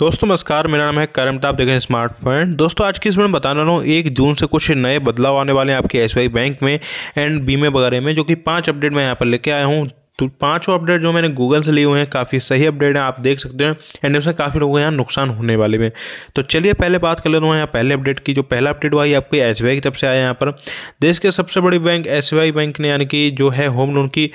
दोस्तों नमस्कार मेरा नाम है करम आप देखें स्मार्ट पॉइंट दोस्तों आज की इसमें मैं बताने रहा हूँ एक जून से कुछ नए बदलाव आने वाले हैं आपके एस बैंक में एंड बीमे वगैरह में जो कि पांच अपडेट मैं यहाँ पर लेके आया हूँ तो पांचों अपडेट जो मैंने गूगल से लिए हुए हैं काफ़ी सही अपडेट हैं आप देख सकते हैं एंड उसमें काफ़ी लोगों के यहाँ नुकसान होने वाले में तो चलिए पहले बात कर लेता हूँ यहाँ पहले अपडेट की जो पहला अपडेट हुआ है आपके एस की तरफ से आया यहाँ पर देश के सबसे बड़ी बैंक एस बैंक ने यानी कि जो है होम लोन की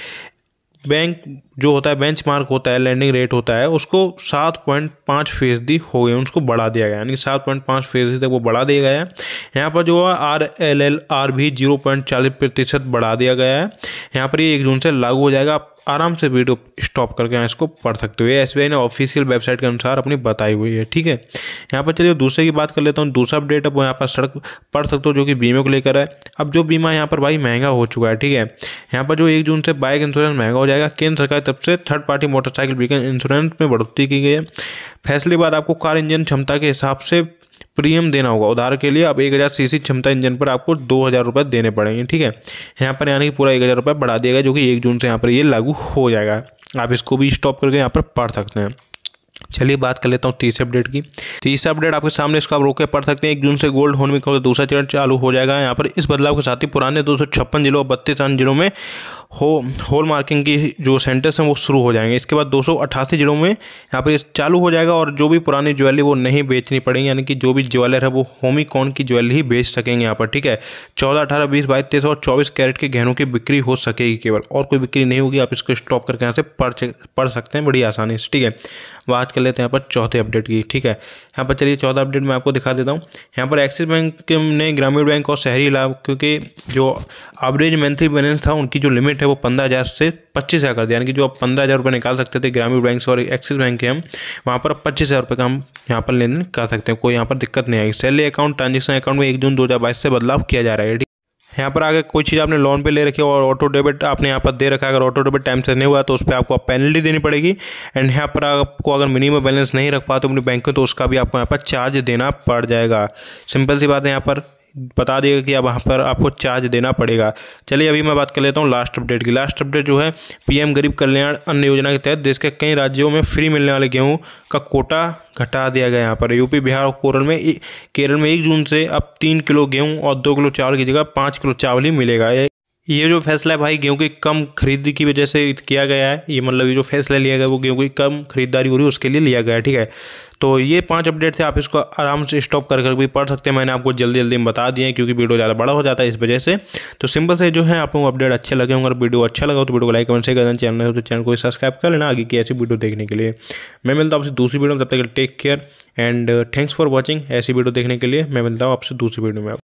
बैंक जो होता है बेंच मार्क होता है लैंडिंग रेट होता है उसको सात पॉइंट पाँच फीसदी हो गई उसको बढ़ा दिया गया यानी सात पॉइंट पाँच फीसदी तक वो बढ़ा दिया गया है यहाँ पर जो है आर एल एल आर भी जीरो पॉइंट चालीस प्रतिशत बढ़ा दिया गया है यहाँ पर ये एक जून से लागू हो जाएगा आराम से वीडियो स्टॉप करके यहाँ इसको पढ़ सकते हो ये एस ने ऑफिशियल वेबसाइट के अनुसार अपनी बताई हुई है ठीक है यहाँ पर चलिए दूसरे की बात कर लेता हूँ दूसरा अपडेट अब यहाँ पर सड़क पढ़ सकते हो जो कि बीमे को लेकर है अब जो बीमा यहाँ पर भाई महंगा हो चुका है ठीक है यहाँ पर जो एक जून से बाइक इंश्योरेंस महंगा हो जाएगा केंद्र सरकार की तरफ से थर्ड पार्टी मोटरसाइकिल इंश्योरेंस में बढ़ोतरी की गई है फैसले बाद आपको कार इंजन क्षमता के हिसाब से प्रीमियम देना होगा उदाहरण के लिए अब एक हज़ार सी क्षमता इंजन पर आपको दो हज़ार रुपये देने पड़ेंगे ठीक है यहाँ पर यानी कि पूरा एक हज़ार रुपये बढ़ा दिया गया जो कि एक जून से यहाँ पर ये लागू हो जाएगा आप इसको भी स्टॉप करके यहाँ पर पढ़ सकते हैं चलिए बात कर लेता हूँ तीसरे अपडेट की तीसरा अपडेट आपके सामने इसको आप रोक के पढ़ सकते हैं एक जून से गोल्ड होने में दूसरा चरण चालू हो जाएगा यहाँ पर इस बदलाव के साथ ही पुराने दो जिलों और बत्तीस अन्य जिलों में हो होल मार्किंग की जो सेंटर्स हैं वो शुरू हो जाएंगे इसके बाद दो जिलों में यहाँ पर चालू हो जाएगा और जो भी पुरानी ज्वेलरी वो नहीं बेचनी पड़ेगी यानी कि जो भी ज्वेलर है वो होमिकॉन की ज्वेलरी ही बेच सकेंगे यहाँ पर ठीक है चौदह अठारह बीस बाईस तेईस और चौबीस कैरेट के गहनों की बिक्री हो सकेगी केवल और कोई बिक्री नहीं होगी आप इसको स्टॉप करके यहाँ से पढ़ पढ़ सकते हैं बड़ी आसानी से ठीक है बात कर लेते हैं यहाँ पर चौथे अपडेट की ठीक है यहाँ पर चलिए चौथा अपडेट मैं आपको दिखा देता हूँ यहाँ पर एक्सिस बैंक ने ग्रामीण बैंक और शहरी लाभ क्योंकि जो एवरेज मंथली बैलेंस था उनकी जो लिमिट है वो पंद्रह हज़ार से पच्चीस हज़ार कर दिया यानी कि जो आप पंद्रह हज़ार रुपये निकाल सकते थे ग्रामीण बैंक से और एक्सिस बैंक के हम वहाँ पर पच्चीस हज़ार रुपये का हम यहाँ पर लेन देन कर सकते हैं कोई यहाँ पर दिक्कत नहीं आएगी सैलरी अकाउंट ट्रांजेक्शन अकाउंट में एक जून दो से बदलाव किया जा रहा है यहाँ पर अगर कोई चीज़ आपने लोन पे ले रखी है और ऑटो डेबिट आपने यहाँ पर दे रखा है अगर ऑटो डेबिट टाइम से नहीं हुआ तो उस पर आपको पेनल्टी देनी पड़ेगी एंड यहाँ पर आपको अगर मिनिमम बैलेंस नहीं रख पाते अपने बैंक में तो उसका भी आपको यहाँ पर चार्ज देना पड़ जाएगा सिंपल सी बात है यहाँ पर बता देगा कि अब वहाँ पर आपको चार्ज देना पड़ेगा चलिए अभी मैं बात कर लेता हूँ लास्ट अपडेट की लास्ट अपडेट जो है पीएम गरीब कल्याण अन्न योजना के तहत देश के कई राज्यों में फ्री मिलने वाले गेहूँ का कोटा घटा दिया गया यहाँ पर यूपी बिहार और केरल में केरल में एक जून से अब तीन किलो गेहूँ और दो किलो चावल की जगह पाँच किलो चावल ही मिलेगा ये जो फैसला है भाई गेहूं की कम खरीदी की वजह से किया गया है ये मतलब ये जो फैसला लिया गया वो गेहूं की कम खरीदारी हो रही है उसके लिए लिया गया है ठीक है तो ये पांच अपडेट थे आप इसको आराम से स्टॉप कर कर भी पढ़ सकते हैं मैंने आपको जल्दी जल्दी बता दिए क्योंकि वीडियो ज़्यादा बड़ा हो जाता है इस वजह से तो सिंपल से जो है आपको अपडेट अच्छे लगे होंगे और वीडियो अच्छा लगा तो वीडियो को लाइक कमेंट से कर देना चैनल तो चैनल को सब्सक्राइब कर लेना आगे की ऐसी वीडियो देखने के लिए मैं मिलता हूँ आपसे दूसरी वीडियो में तब तक take care and thanks for watching ऐसी वीडियो देखने के लिए मैं मिलता हूँ आपसे दूसरी वीडियो में